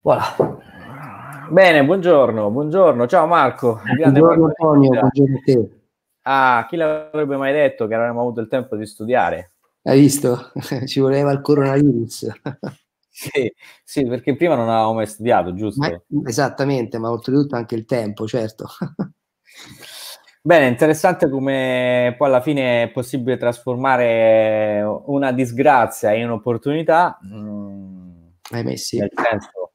Voilà. Bene, buongiorno, buongiorno, ciao Marco. Buongiorno Antonio, buongiorno a te. Ah, chi l'avrebbe mai detto che avremmo avuto il tempo di studiare? Hai visto? Ci voleva il coronavirus. Sì, sì, perché prima non avevamo mai studiato, giusto? Ma, esattamente, ma oltretutto anche il tempo, certo. Bene, interessante come poi alla fine è possibile trasformare una disgrazia in un'opportunità. Mm. Hai messo. Nel senso,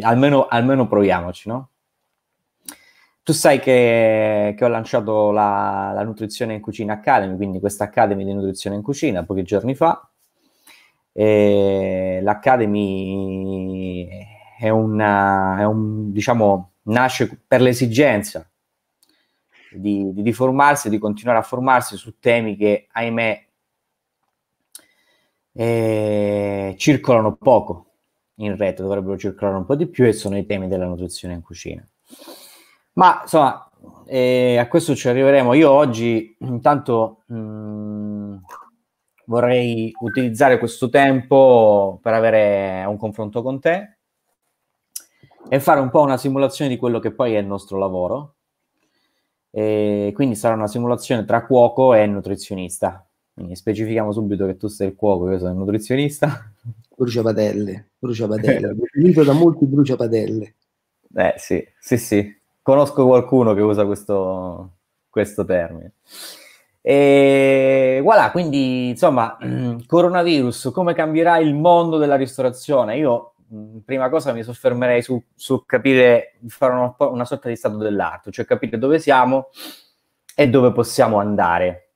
almeno, almeno proviamoci, no? Tu sai che, che ho lanciato la, la, Nutrizione in Cucina Academy, quindi questa Academy di Nutrizione in Cucina, pochi giorni fa. E L'Academy è, una, è un, diciamo, nasce per l'esigenza di, di, di formarsi, di continuare a formarsi su temi che, ahimè, eh, circolano poco in rete, dovrebbero circolare un po' di più e sono i temi della nutrizione in cucina. Ma insomma, eh, a questo ci arriveremo. Io oggi intanto mh, mm, vorrei utilizzare questo tempo per avere un confronto con te e fare un po' una simulazione di quello che poi è il nostro lavoro. E quindi sarà una simulazione tra cuoco e nutrizionista. Quindi specifichiamo subito che tu sei il cuoco, io sono il nutrizionista bruciapadelle, bruciapadelle, utilizzo da molti bruciapadelle. Eh sì, sì, sì, conosco qualcuno che usa questo, questo termine. E voilà, quindi insomma, coronavirus, come cambierà il mondo della ristorazione? Io mm, prima cosa mi soffermerei su, su capire, fare una, una, sorta di stato dell'arte, cioè capire dove siamo e dove possiamo andare.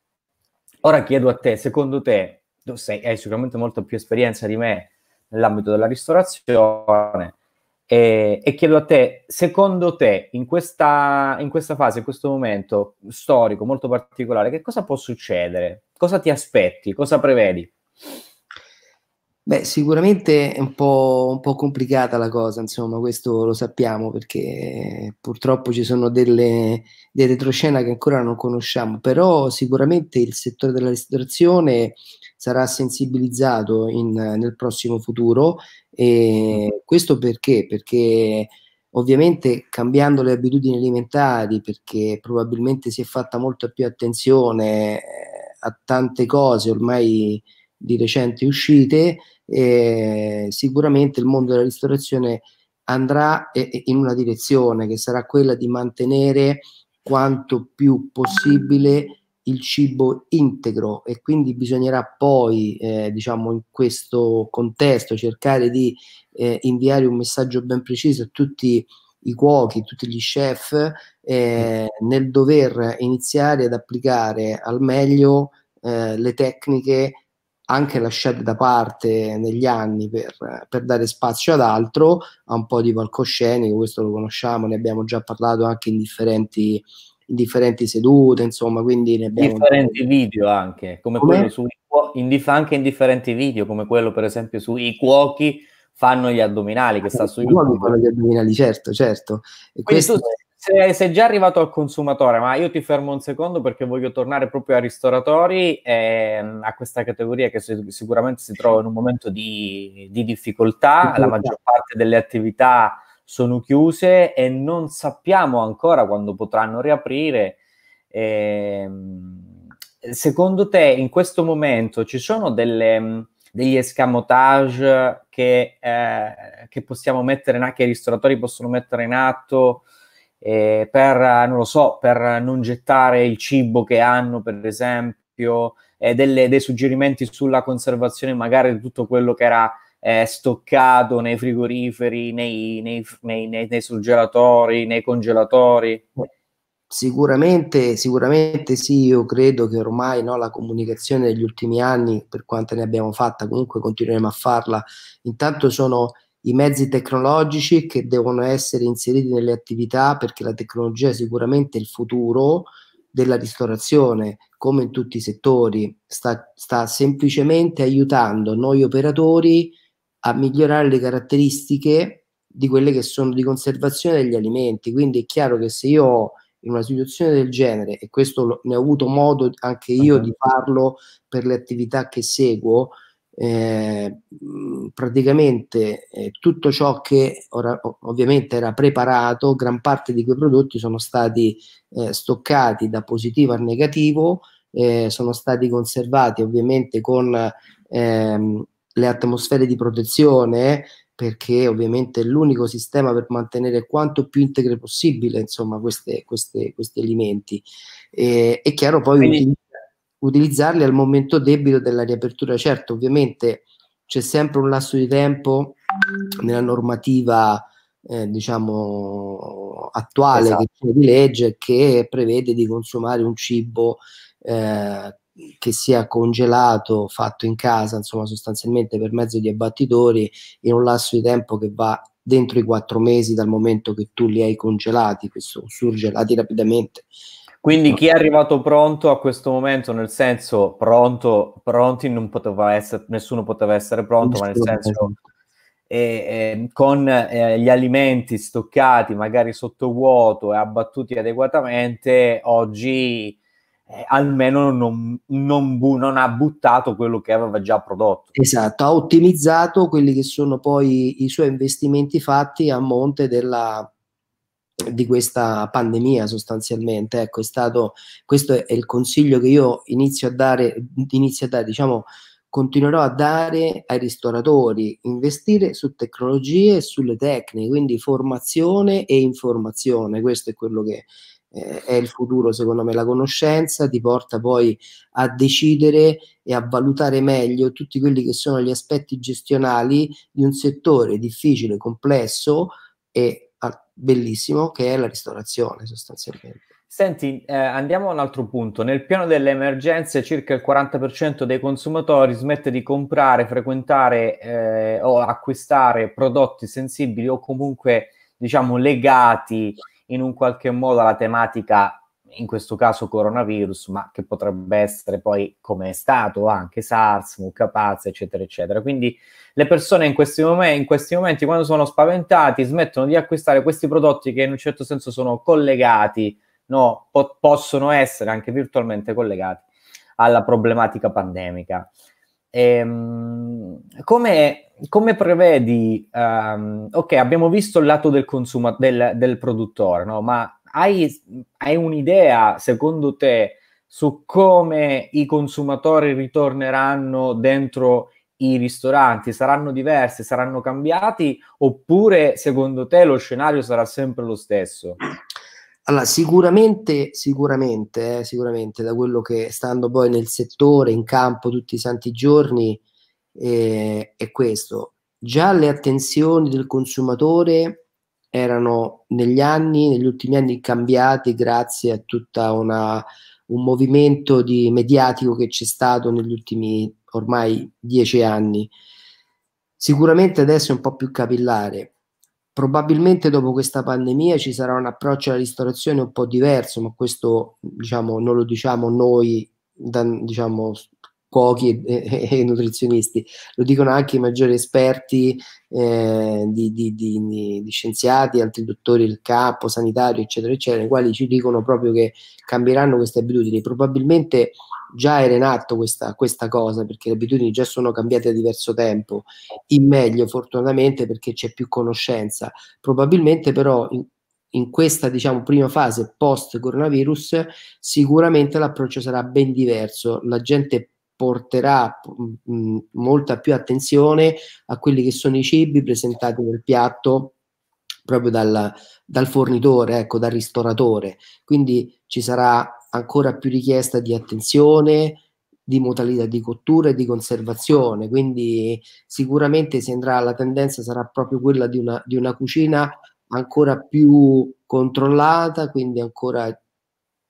Ora chiedo a te, secondo te, tu sei, hai sicuramente molto più esperienza di me nell'ambito della ristorazione. E, e, chiedo a te, secondo te, in questa, in questa fase, in questo momento storico molto particolare, che cosa può succedere? Cosa ti aspetti? Cosa prevedi? Beh, sicuramente è un po', un po', complicata la cosa, insomma, questo lo sappiamo perché purtroppo ci sono delle, delle retroscena che ancora non conosciamo, però sicuramente il settore della ristorazione sarà sensibilizzato in, nel prossimo futuro. E mm. questo perché? Perché ovviamente cambiando le abitudini alimentari, perché probabilmente si è fatta molta più attenzione eh, a tante cose ormai di recente uscite, eh, sicuramente il mondo della ristorazione andrà in una direzione che sarà quella di mantenere quanto più possibile il cibo integro e quindi bisognerà poi, eh, diciamo, in questo contesto cercare di eh, inviare un messaggio ben preciso a tutti i cuochi, tutti gli chef, eh, mm. nel dover iniziare ad applicare al meglio eh, le tecniche anche lasciate da parte negli anni per, per, dare spazio ad altro, a un po' di palcoscenico, questo lo conosciamo, ne abbiamo già parlato anche in differenti in differenti sedute, insomma, quindi ne abbiamo... Differenti un... video anche, come, come? quello su... In, anche in differenti video, come quello per esempio sui cuochi fanno gli addominali, che ah, sta su YouTube. fanno gli addominali, certo, certo. E questo... Tu sei, sei già arrivato al consumatore, ma io ti fermo un secondo perché voglio tornare proprio ai ristoratori, eh, a questa categoria che sicuramente si trova in un momento di, di difficoltà, la maggior parte delle attività sono chiuse e non sappiamo ancora quando potranno riaprire. Eh, secondo te in questo momento ci sono delle, mm, degli escamotage che, eh, che, possiamo mettere in atto, che i ristoratori possono mettere in atto eh, per, non lo so, per non gettare il cibo che hanno, per esempio, e delle, dei suggerimenti sulla conservazione magari di tutto quello che era eh, stoccato nei frigoriferi, nei, nei, nei, nei, surgelatori, nei congelatori? Sicuramente, sicuramente sì, io credo che ormai no, la comunicazione degli ultimi anni, per quanto ne abbiamo fatta, comunque continueremo a farla, intanto sono i mezzi tecnologici che devono essere inseriti nelle attività perché la tecnologia è sicuramente il futuro della ristorazione, come in tutti i settori, sta, sta semplicemente aiutando noi operatori a migliorare le caratteristiche di quelle che sono di conservazione degli alimenti. Quindi è chiaro che se io in una situazione del genere, e questo lo, ne ho avuto modo anche io di farlo per le attività che seguo, eh, praticamente eh, tutto ciò che ora, ovviamente era preparato, gran parte di quei prodotti sono stati eh, stoccati da positivo a negativo, eh, sono stati conservati ovviamente con ehm, le atmosfere di protezione, perché ovviamente è l'unico sistema per mantenere quanto più integre possibile insomma, queste, queste, questi elementi. E, è chiaro poi Quindi... utilizzarli al momento debito della riapertura. Certo, ovviamente c'è sempre un lasso di tempo nella normativa eh, diciamo attuale esatto. di legge che prevede di consumare un cibo eh, che sia congelato, fatto in casa, insomma sostanzialmente per mezzo di abbattitori, in un lasso di tempo che va dentro i quattro mesi dal momento che tu li hai congelati, questo surgelati rapidamente. Quindi chi è arrivato pronto a questo momento, nel senso pronto, pronti non poteva essere, nessuno poteva essere pronto, nessuno. ma nel senso eh, eh, con eh, gli alimenti stoccati magari sotto vuoto e abbattuti adeguatamente, oggi eh, almeno non, non, bu- non, ha buttato quello che aveva già prodotto. Esatto, ha ottimizzato quelli che sono poi i suoi investimenti fatti a monte della, di questa pandemia sostanzialmente. Ecco, è stato, questo è il consiglio che io inizio a dare, inizio a dare diciamo, continuerò a dare ai ristoratori, investire su tecnologie e sulle tecniche, quindi formazione e informazione, questo è quello che è il futuro secondo me la conoscenza ti porta poi a decidere e a valutare meglio tutti quelli che sono gli aspetti gestionali di un settore difficile, complesso e ah, bellissimo che è la ristorazione sostanzialmente. Senti, eh, andiamo a un altro punto. Nel piano delle emergenze, circa il 40% dei consumatori smette di comprare, frequentare eh, o acquistare prodotti sensibili o comunque, diciamo, legati in un qualche modo alla tematica, in questo caso coronavirus, ma che potrebbe essere poi come è stato anche SARS, mucca pazza, eccetera, eccetera. Quindi le persone in questi, momenti, in questi momenti, quando sono spaventati, smettono di acquistare questi prodotti che in un certo senso sono collegati, no? Po- possono essere anche virtualmente collegati alla problematica pandemica. Ehm, come, come, prevedi, um, ok, abbiamo visto il lato del, consuma, del, del produttore, no? ma hai, hai, un'idea, secondo te, su come i consumatori ritorneranno dentro i ristoranti? Saranno diversi, saranno cambiati oppure secondo te lo scenario sarà sempre lo stesso? Allora, sicuramente, sicuramente, eh, sicuramente, da quello che stando poi nel settore, in campo tutti i santi giorni, eh, è questo. Già le attenzioni del consumatore erano negli anni, negli ultimi anni cambiate grazie a tutto un movimento di, mediatico che c'è stato negli ultimi ormai dieci anni. Sicuramente adesso è un po' più capillare Probabilmente dopo questa pandemia ci sarà un approccio alla ristorazione un po' diverso, ma questo diciamo, non lo diciamo noi da, diciamo, cuochi e, e, e, nutrizionisti, lo dicono anche i maggiori esperti eh, di, di, di, di, scienziati, altri dottori il capo sanitario, eccetera, eccetera, i quali ci dicono proprio che cambieranno queste abitudini. Probabilmente già era in atto questa, questa cosa, perché le abitudini già sono cambiate da diverso tempo, in meglio fortunatamente perché c'è più conoscenza. Probabilmente però in, in questa diciamo, prima fase post coronavirus sicuramente l'approccio sarà ben diverso, la gente porterà mh, mm, mm, molta più attenzione a quelli che sono i cibi presentati nel piatto proprio dal, dal fornitore, ecco, dal ristoratore. Quindi ci sarà ancora più richiesta di attenzione, di modalità di cottura e di conservazione, quindi sicuramente si andrà, la tendenza sarà proprio quella di una, di una cucina ancora più controllata, quindi ancora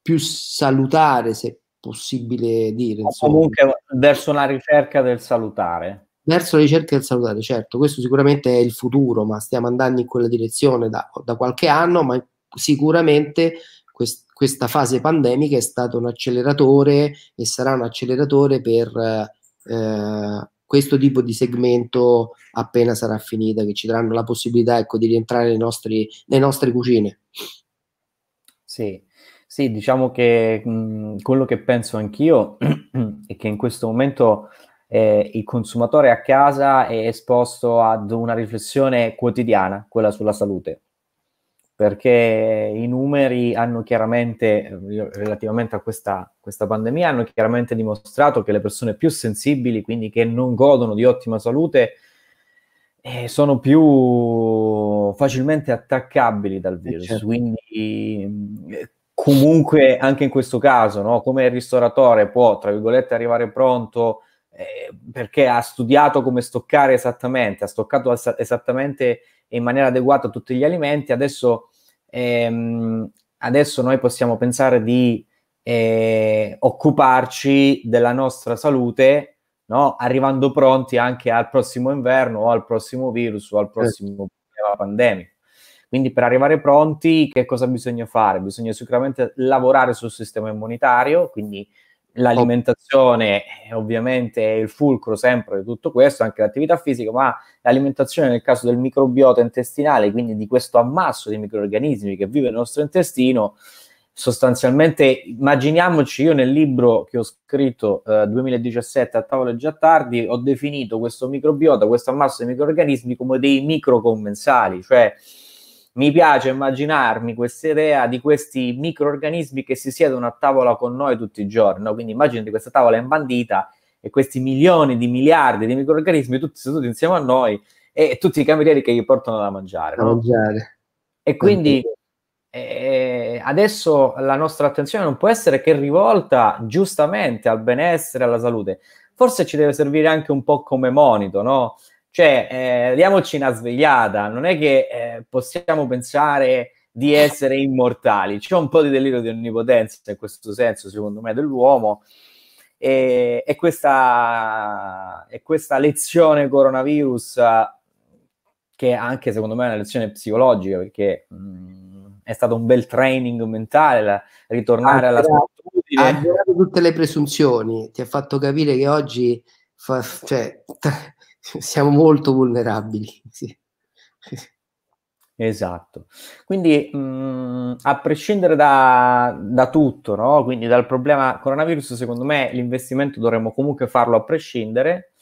più salutare, se possibile dire. Insomma. Comunque verso la ricerca del salutare. Verso la ricerca del salutare, certo, questo sicuramente è il futuro, ma stiamo andando in quella direzione da, da qualche anno, ma sicuramente quest, questa fase pandemica è stato un acceleratore e sarà un acceleratore per eh, questo tipo di segmento appena sarà finita, che ci daranno la possibilità ecco, di rientrare nei nostri, nelle nostre cucine. Sì, sì, diciamo che mh, mhmm, quello che penso anch'io è che in questo momento eh, il consumatore a casa è esposto ad una riflessione quotidiana, quella sulla salute, perché i numeri hanno chiaramente, eh, relativamente a questa, questa pandemia, hanno chiaramente dimostrato che le persone più sensibili, quindi che non godono di ottima salute, eh, sono più facilmente attaccabili dal eh, virus. Certo. Quindi eh, comunque anche in questo caso, no? come il ristoratore può, tra virgolette, arrivare pronto eh, perché ha studiato come stoccare esattamente, ha stoccato esattamente in maniera adeguata tutti gli alimenti, adesso, ehm, adesso noi possiamo pensare di eh, occuparci della nostra salute, no? arrivando pronti anche al prossimo inverno o al prossimo virus o al prossimo eh. pandemico. Quindi per arrivare pronti che cosa bisogna fare? Bisogna sicuramente lavorare sul sistema immunitario, quindi l'alimentazione è ovviamente è il fulcro sempre di tutto questo, anche l'attività fisica, ma l'alimentazione nel caso del microbiota intestinale, quindi di questo ammasso di microorganismi che vive il nostro intestino, sostanzialmente immaginiamoci io nel libro che ho scritto eh, 2017 a tavola già tardi ho definito questo microbiota, questo ammasso di microorganismi come dei microcommensali, cioè mi piace immaginarmi questa idea di questi microorganismi che si siedono a tavola con noi tutti i giorni. No? Quindi immaginati questa tavola imbandita e questi milioni di miliardi di microorganismi tutti seduti insieme a noi e tutti i camerieri che gli portano da mangiare. No? mangiare. E quindi eh, adesso la nostra attenzione non può essere che rivolta giustamente al benessere, alla salute. Forse ci deve servire anche un po' come monito, no? Cioè, eh, diamoci una svegliata, non è che eh, possiamo pensare di essere immortali. C'è un po' di delirio di onnipotenza in questo senso, secondo me, dell'uomo. E, e, questa, e questa, lezione coronavirus, che anche secondo me è una lezione psicologica, perché mh, mm, è stato un bel training mentale, la, ritornare alla solitudine. Ha tutte le presunzioni, ti ha fatto capire che oggi, fa, cioè, siamo molto vulnerabili. Sì. Esatto, quindi mh, mm, a prescindere da, da tutto, no? quindi dal problema coronavirus, secondo me l'investimento dovremmo comunque farlo a prescindere.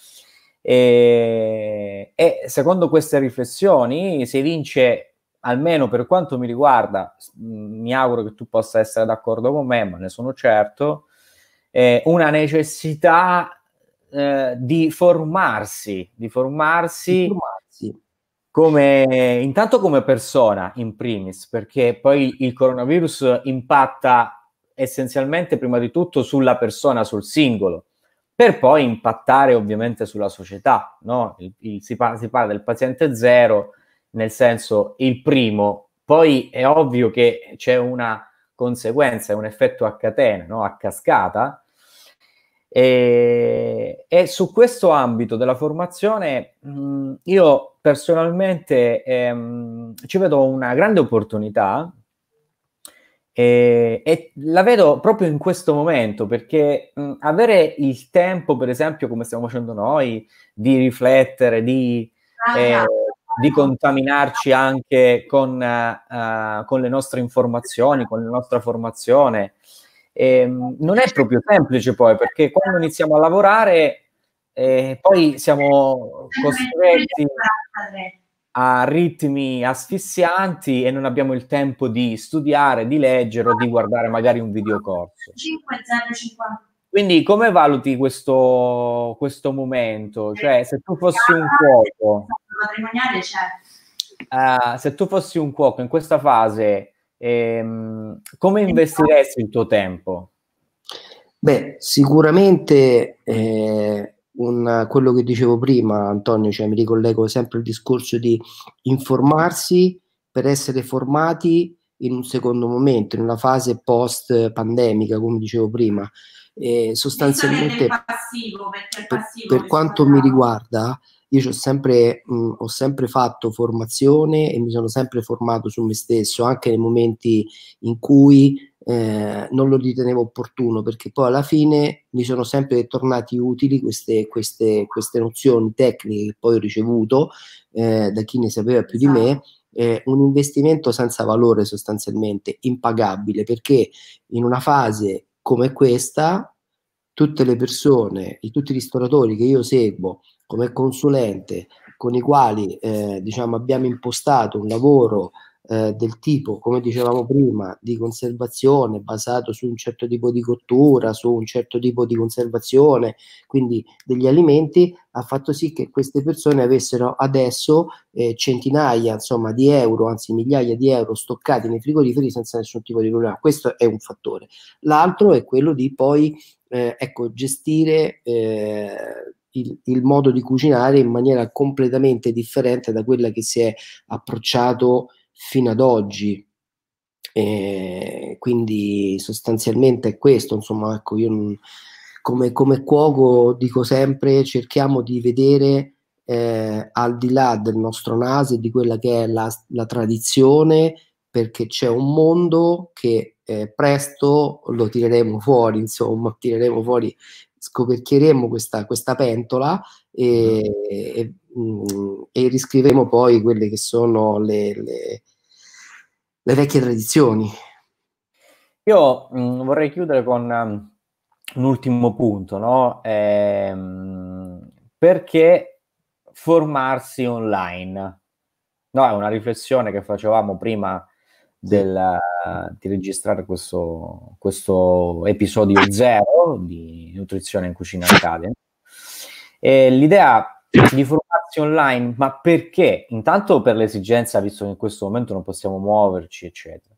E, e secondo queste riflessioni, si vince, almeno per quanto mi riguarda, mm, mi auguro che tu possa essere d'accordo con me, ma ne sono certo, eh, una necessità eh, di formarsi, di formarsi, di formarsi. Come, intanto come persona in primis, perché poi il coronavirus impatta essenzialmente prima di tutto sulla persona, sul singolo, per poi impattare ovviamente sulla società. No? Il, il, si, parla, si parla del paziente zero, nel senso il primo, poi è ovvio che c'è una conseguenza, è un effetto a catena, no? a cascata, e, e, su questo ambito della formazione mh, io personalmente ehm, ci vedo una grande opportunità e, e, la vedo proprio in questo momento perché mh, avere il tempo, per esempio, come stiamo facendo noi, di riflettere, di, ah, eh, ah. di contaminarci anche con, uh, con, le nostre informazioni, con la nostra formazione. E, ehm, non è proprio semplice poi, perché quando iniziamo a lavorare eh, poi siamo costretti a ritmi asfissianti e non abbiamo il tempo di studiare, di leggere o di guardare magari un videocorso. Quindi come valuti questo, questo momento? Cioè, se tu fossi un cuoco... Uh, se tu fossi un cuoco in questa fase Ehm, come investiresti il tuo tempo? Beh, sicuramente eh, un, quello che dicevo prima, Antonio, cioè mi ricollego sempre al discorso di informarsi per essere formati in un secondo momento, in una fase post pandemica, come dicevo prima. Eh, sostanzialmente, passivo, per, per quanto mi riguarda, io ho sempre, mh, mm, ho sempre fatto formazione e mi sono sempre formato su me stesso, anche nei momenti in cui eh, non lo ritenevo opportuno, perché poi alla fine mi sono sempre tornati utili queste, queste, queste nozioni tecniche che poi ho ricevuto eh, da chi ne sapeva più di me. Eh, un investimento senza valore sostanzialmente, impagabile, perché in una fase come questa tutte le persone, tutti i ristoratori che io seguo come consulente, con i quali eh, diciamo, abbiamo impostato un lavoro eh, del tipo, come dicevamo prima, di conservazione basato su un certo tipo di cottura, su un certo tipo di conservazione, quindi degli alimenti, ha fatto sì che queste persone avessero adesso eh, centinaia insomma, di euro, anzi migliaia di euro stoccati nei frigoriferi senza nessun tipo di problema. Questo è un fattore. L'altro è quello di poi eh, ecco, gestire eh, il, il, modo di cucinare in maniera completamente differente da quella che si è approcciato fino ad oggi. Eh, quindi sostanzialmente è questo, insomma, ecco, io non, come, come cuoco dico sempre cerchiamo di vedere eh, al di là del nostro naso e di quella che è la, la tradizione, perché c'è un mondo che eh, presto lo tireremo fuori, insomma, tireremo fuori, scoperchieremo questa, questa pentola e, e, mh, mm, e, riscriveremo poi quelle che sono le, le, le vecchie tradizioni. Io mh, mm, vorrei chiudere con um, un ultimo punto, no? Ehm, perché formarsi online? No, è una riflessione che facevamo prima del, di registrare questo, questo, episodio zero di Nutrizione in Cucina Academy. E l'idea di formarsi online, ma perché? Intanto per l'esigenza, visto che in questo momento non possiamo muoverci, eccetera.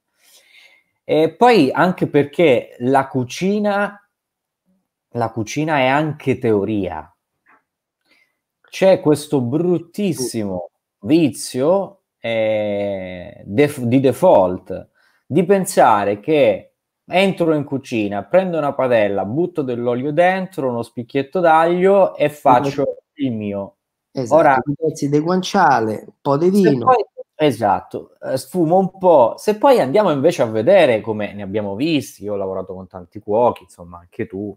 E poi anche perché la cucina, la cucina è anche teoria. C'è questo bruttissimo vizio eh, def- di default di pensare che entro in cucina, prendo una padella, butto dell'olio dentro, uno spicchietto d'aglio e faccio il mio. Esatto, Ora, pezzo di guanciale, un po' di vino. esatto, eh, sfumo un po'. Se poi andiamo invece a vedere come ne abbiamo visti, io ho lavorato con tanti cuochi, insomma anche tu,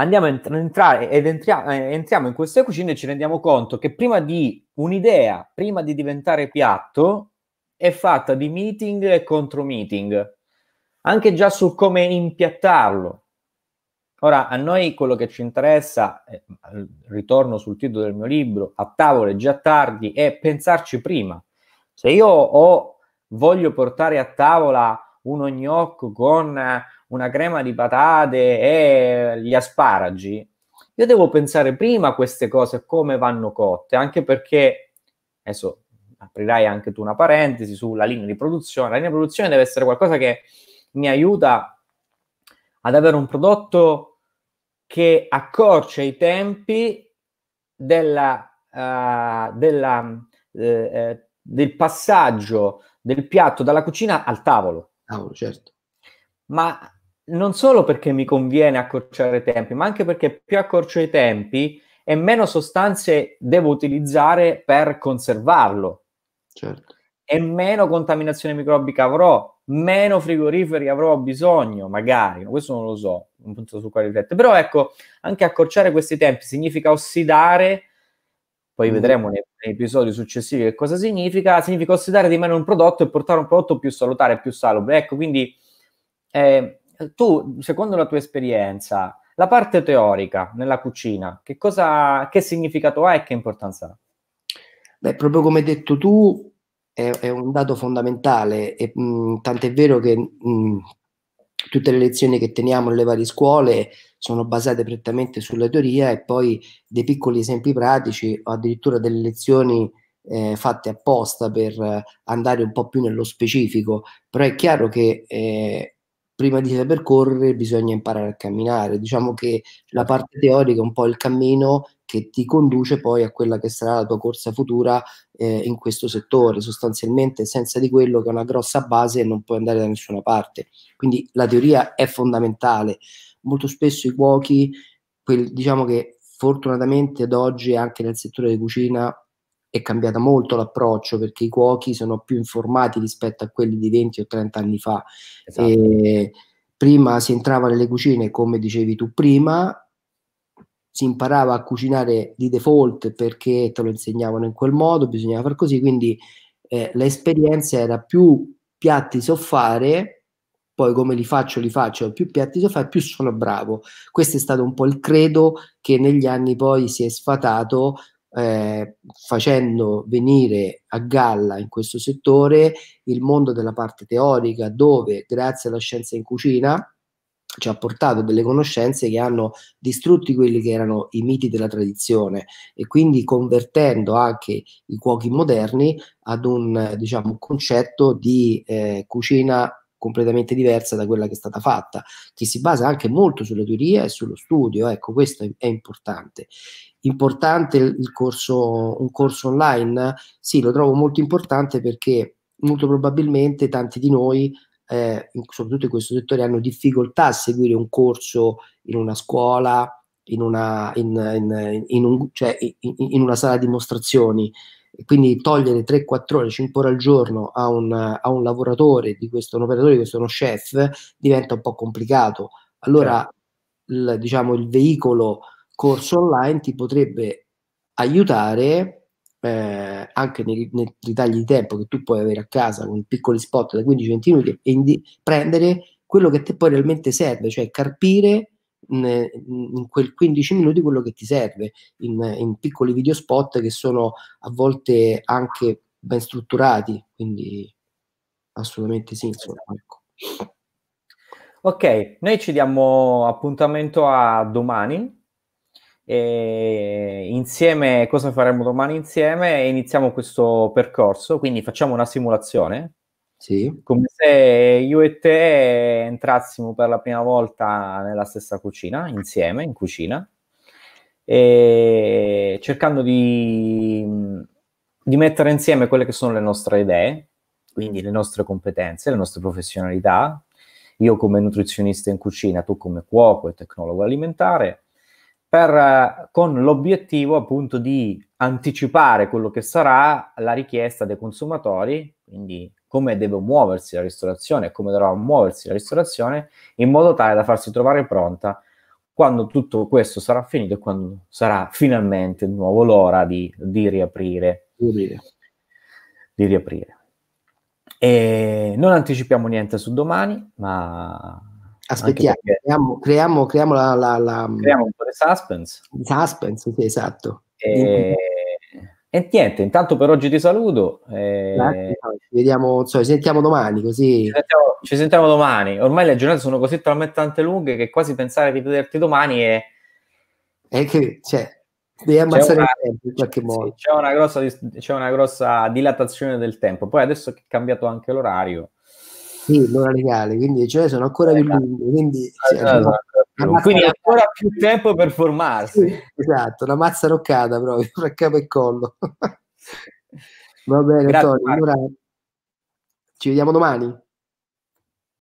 andiamo a entrare ed entria- eh, entriamo in queste cucine e ci rendiamo conto che prima di un'idea, prima di diventare piatto, è fatta di meeting e contro meeting, anche già su come impiattarlo. Ora, a noi quello che ci interessa, eh, ritorno sul titolo del mio libro, a tavole già tardi, è pensarci prima. Se io ho, voglio portare a tavola uno gnocco con una crema di patate e gli asparagi, io devo pensare prima a queste cose, come vanno cotte, anche perché adesso aprirai anche tu una parentesi sulla linea di produzione. La linea di produzione deve essere qualcosa che mi aiuta ad avere un prodotto che accorcia i tempi della, uh, della, eh, eh, del passaggio del piatto dalla cucina al tavolo. Tavolo, certo. Ma non solo perché mi conviene accorciare i tempi, ma anche perché più accorcio i tempi e meno sostanze devo utilizzare per conservarlo. Certo. E meno contaminazione microbica avrò, meno frigoriferi avrò bisogno, magari, questo non lo so, un punto su quale riflettere. Però ecco, anche accorciare questi tempi significa ossidare, poi mm. vedremo nei, nei episodi successivi che cosa significa, significa ossidare di meno un prodotto e portare un prodotto più salutare, più salubre. Ecco, quindi... Eh, eh, tu, secondo la tua esperienza, la parte teorica nella cucina, che, cosa, che significato ha e che importanza ha? Beh, proprio come hai detto tu, è, è un dato fondamentale, e, mh, tant'è vero che mh, tutte le lezioni che teniamo nelle varie scuole sono basate prettamente sulla teoria e poi dei piccoli esempi pratici o addirittura delle lezioni eh, fatte apposta per eh, andare un po' più nello specifico, però è chiaro che eh, prima di saper correre bisogna imparare a camminare. Diciamo che la parte teorica è un po' il cammino che ti conduce poi a quella che sarà la tua corsa futura eh, in questo settore. Sostanzialmente senza di quello che è una grossa base non puoi andare da nessuna parte. Quindi la teoria è fondamentale. Molto spesso i cuochi, quel, diciamo che fortunatamente ad oggi anche nel settore di cucina è cambiato molto l'approccio perché i cuochi sono più informati rispetto a quelli di 20 o 30 anni fa. Esatto. E, prima si entrava nelle cucine, come dicevi tu prima, si imparava a cucinare di default perché te lo insegnavano in quel modo, bisognava far così, quindi eh, l'esperienza era più piatti so fare, poi come li faccio li faccio, più piatti so fare, più sono bravo. Questo è stato un po' il credo che negli anni poi si è sfatato eh, facendo venire a galla in questo settore il mondo della parte teorica dove grazie alla scienza in cucina ci ha portato delle conoscenze che hanno distrutti quelli che erano i miti della tradizione e quindi convertendo anche i cuochi moderni ad un diciamo, concetto di eh, cucina completamente diversa da quella che è stata fatta, che si basa anche molto sulla teoria e sullo studio, ecco questo è, è importante importante il corso, un corso online? Sì, lo trovo molto importante perché molto probabilmente tanti di noi, eh, soprattutto in questo settore, hanno difficoltà a seguire un corso in una scuola, in una, in, in, in un, cioè una sala dimostrazioni. Quindi togliere 3, 4 ore, 5 ore al giorno a un, a un lavoratore di questo, un operatore di questo, uno chef, diventa un po' complicato. Allora, certo. il, diciamo, il veicolo corso online ti potrebbe aiutare eh, anche nei, nei, ritagli di tempo che tu puoi avere a casa con piccoli spot da 15-20 minuti e indi- prendere quello che te poi realmente serve, cioè carpire in, in quel 15 minuti quello che ti serve in, in piccoli video spot che sono a volte anche ben strutturati, quindi assolutamente sì. Insomma, ecco. Ok, noi ci diamo appuntamento a domani e insieme cosa faremo domani insieme e iniziamo questo percorso, quindi facciamo una simulazione. Sì. Come se io e te entrassimo per la prima volta nella stessa cucina, insieme in cucina, e cercando di, di mettere insieme quelle che sono le nostre idee, quindi le nostre competenze, le nostre professionalità, io come nutrizionista in cucina, tu come cuoco e tecnologo alimentare, per, eh, con l'obiettivo appunto di anticipare quello che sarà la richiesta dei consumatori, quindi come deve muoversi la ristorazione, come dovrà muoversi la ristorazione, in modo tale da farsi trovare pronta quando tutto questo sarà finito e quando sarà finalmente di nuovo l'ora di, di riaprire. Di, riaprire. E non anticipiamo niente su domani, ma Aspettiamo, perché... creiamo, creiamo, creiamo, la, la, la... Mm, creiamo un po' di suspense. Suspense, sì, esatto. E... e... niente, intanto per oggi ti saluto. E... ci, vediamo, cioè, ci sentiamo domani così. Ci sentiamo, ci sentiamo, domani. Ormai le giornate sono così talmente tante lunghe che quasi pensare di vederti domani è... È che, cioè, devi ammazzare una, il tempo in qualche modo. Sì, c'è, una grossa, c'è una grossa dilatazione del tempo. Poi adesso che è cambiato anche l'orario sì, l'ora legale, quindi cioè sono ancora più eh, esatto. lunghi, quindi, cioè, esatto. ancora, esatto. quindi ancora più tempo per formarsi. Sì, esatto, la mazza roccata proprio, fra capo e collo. Va bene, Grazie, Antonio, allora ci vediamo domani.